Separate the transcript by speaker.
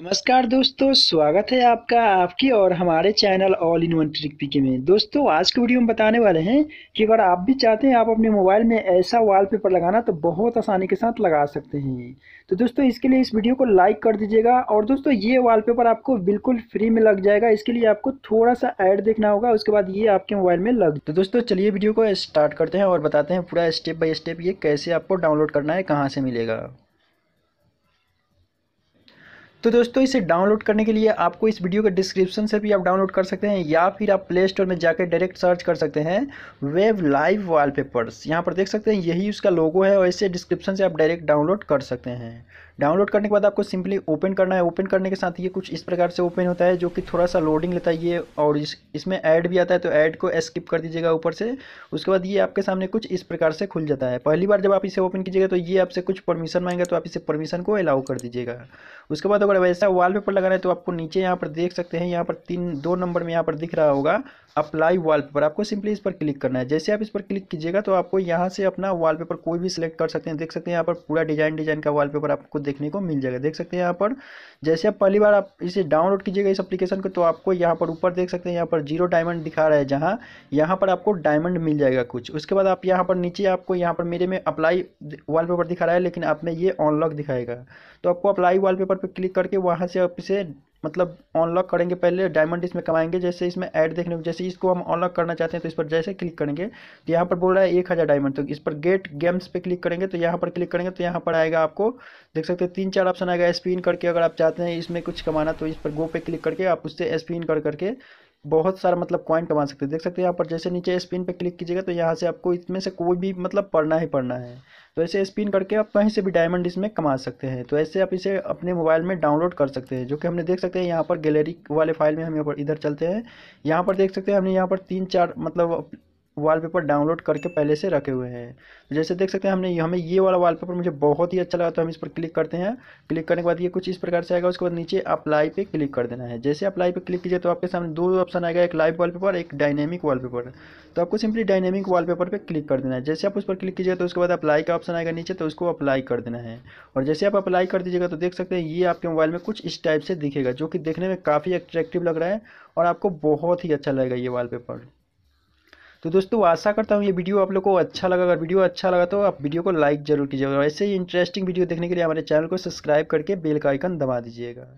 Speaker 1: नमस्कार दोस्तों स्वागत है आपका आपकी और हमारे channel all in one trick PK में दोस्तों आज के वीडियो में बताने वाले हैं कि अगर आप भी चाहते हैं आप अपने मोबाइल में ऐसा वॉलपेपर लगाना तो बहुत आसानी के साथ लगा सकते हैं तो दोस्तों इसके लिए इस वीडियो को लाइक कर दीजिएगा और दोस्तों ये वाल आपको बिल्कुल फ्री में लग जाएगा इसके लिए आपको थोड़ा सा ऐड देखना होगा उसके बाद ये आपके मोबाइल में लग तो दोस्तों चलिए वीडियो को स्टार्ट करते हैं और बताते हैं पूरा स्टेप बाई स्टेप ये कैसे आपको डाउनलोड करना है कहाँ से मिलेगा तो दोस्तों इसे डाउनलोड करने के लिए आपको इस वीडियो के डिस्क्रिप्शन से भी आप डाउनलोड कर सकते हैं या फिर आप प्ले स्टोर में जाकर डायरेक्ट सर्च कर सकते हैं वेब लाइव वॉलपेपर्स यहाँ पर देख सकते हैं यही उसका लोगो है और इसे डिस्क्रिप्शन से आप डायरेक्ट डाउनलोड कर सकते हैं डाउनलोड करने के बाद आपको सिंपली ओपन करना है ओपन करने के साथ ये कुछ इस प्रकार से ओपन होता है जो कि थोड़ा सा लोडिंग लेता है ये और इस इसमें ऐड भी आता है तो ऐड को स्किप कर दीजिएगा ऊपर से उसके बाद ये आपके सामने कुछ इस प्रकार से खुल जाता है पहली बार जब आप इसे ओपन कीजिएगा तो ये आपसे कुछ परमिशन मांगेगा तो आप इसे परमिशन को अलाउ कर दीजिएगा उसके बाद अगर वैसा वाल लगाना है तो आपको नीचे यहाँ पर देख सकते हैं यहाँ पर तीन दो नंबर में यहाँ पर दिख रहा होगा अप्लाई वाल पेपर आपको सिंपली इस पर क्लिक करना है जैसे आप इस पर क्लिक कीजिएगा तो आपको यहाँ से अपना वाल पेपर कोई भी सिलेक्ट कर सकते हैं देख सकते हैं यहाँ पर पूरा डिजाइन डिजाइन का वाल पेपर आपको देखने को मिल जाएगा देख सकते हैं यहाँ पर जैसे आप पहली बार आप इसे डाउनलोड कीजिएगा इस एप्लीकेशन को तो आपको यहाँ पर ऊपर देख सकते हैं यहाँ पर जीरो डायमंड दिखा रहा है जहाँ यहाँ पर आपको डायमंड मिल जाएगा कुछ उसके बाद आप यहाँ पर नीचे आपको यहाँ पर मेरे में अप्लाई वाल दिखा रहा है लेकिन आप में ये ऑनलॉक दिखाएगा तो आपको अप्लाई वाल पर क्लिक करके वहाँ से आप इसे मतलब ऑनलॉक करेंगे पहले डायमंड इसमें कमाएंगे जैसे इसमें ऐड देखने को जैसे इसको हम ऑनलॉक करना चाहते हैं तो इस पर जैसे क्लिक करेंगे तो यहाँ पर बोल रहा है एक हज़ार डायमंड तो इस पर गेट गेम्स पे क्लिक करेंगे तो यहाँ पर क्लिक करेंगे तो यहाँ पर आएगा आपको देख सकते हैं तीन चार ऑप्शन आएगा स्पिन करके अगर आप चाहते हैं इसमें कुछ कमाना तो इस पर गो पे क्लिक करके आप उससे स्पिन कर करके बहुत सारा मतलब कॉइन कमा सकते हैं देख सकते हैं यहाँ पर जैसे नीचे स्पिन पे क्लिक कीजिएगा तो यहाँ से आपको इसमें से कोई भी मतलब पढ़ना ही पढ़ना है तो ऐसे स्पिन करके आप कहीं से भी डायमंड इसमें कमा सकते हैं तो ऐसे आप इसे अपने मोबाइल में डाउनलोड कर सकते हैं जो कि हमने देख सकते हैं यहाँ पर गैलरी वाले फाइल में हम यहाँ पर इधर चलते हैं यहाँ पर देख सकते हैं हमने यहाँ पर तीन चार मतलब वॉलपेपर डाउनलोड करके पहले से रखे हुए हैं तो जैसे देख सकते हैं हमने हमें ये वाला वॉलपेपर मुझे बहुत ही अच्छा लगा तो हम इस पर क्लिक करते हैं क्लिक करने के बाद ये कुछ इस प्रकार से आएगा उसके बाद नीचे अप्लाई पे क्लिक कर देना है जैसे अप्लाई पे क्लिक कीजिए तो आपके सामने दो ऑप्शन आएगा एक लाइव वॉलपेपर एक डायनेमिक वॉलपेपर तो आपको सिंपली डायनेमिक वॉलपेपर पर क्लिक कर देना है जैसे आप उस पर क्लिक कीजिएगा तो उसके बाद अप्लाई का ऑप्शन आएगा नीचे तो उसको अप्लाई कर देना है और जैसे आप अप्लाई कर दीजिएगा तो देख सकते हैं ये आपके मोबाइल में कुछ इस टाइप से दिखेगा जो कि देखने में काफ़ी अट्रैक्टिव लग रहा है और आपको बहुत ही अच्छा लगेगा ये वाल तो दोस्तों आशा करता हूँ ये वीडियो आप लोग को अच्छा लगा अगर वीडियो अच्छा लगा तो आप वीडियो को लाइक जरूर कीजिएगा और ऐसे ही इंटरेस्टिंग वीडियो देखने के लिए हमारे चैनल को सब्सक्राइब करके बेल का आइकन दबा दीजिएगा